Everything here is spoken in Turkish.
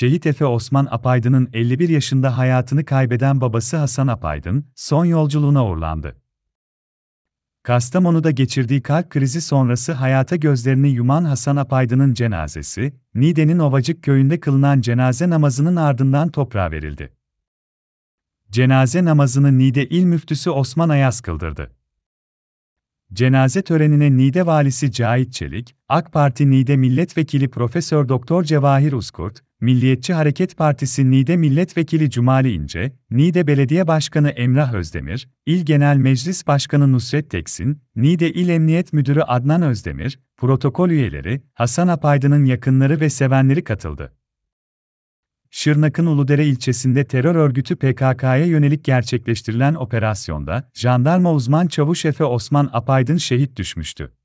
Şehit Efe Osman Apaydın'ın 51 yaşında hayatını kaybeden babası Hasan Apaydın, son yolculuğuna uğurlandı. Kastamonu'da geçirdiği kalp krizi sonrası hayata gözlerini yuman Hasan Apaydın'ın cenazesi, Nide'nin Ovacık köyünde kılınan cenaze namazının ardından toprağa verildi. Cenaze namazını Nide İl Müftüsü Osman Ayaz kıldırdı. Cenaze törenine Nide valisi Cahit Çelik, AK Parti Nide Milletvekili Profesör Doktor Cevahir Uskurt, Milliyetçi Hareket Partisi Nide Milletvekili Cumali İnce, Nide Belediye Başkanı Emrah Özdemir, İl Genel Meclis Başkanı Nusret Teksin, Nide İl Emniyet Müdürü Adnan Özdemir, protokol üyeleri, Hasan Apaydın'ın yakınları ve sevenleri katıldı. Şırnak'ın Uludere ilçesinde terör örgütü PKK'ya yönelik gerçekleştirilen operasyonda, jandarma uzman çavuş Efe Osman Apaydın şehit düşmüştü.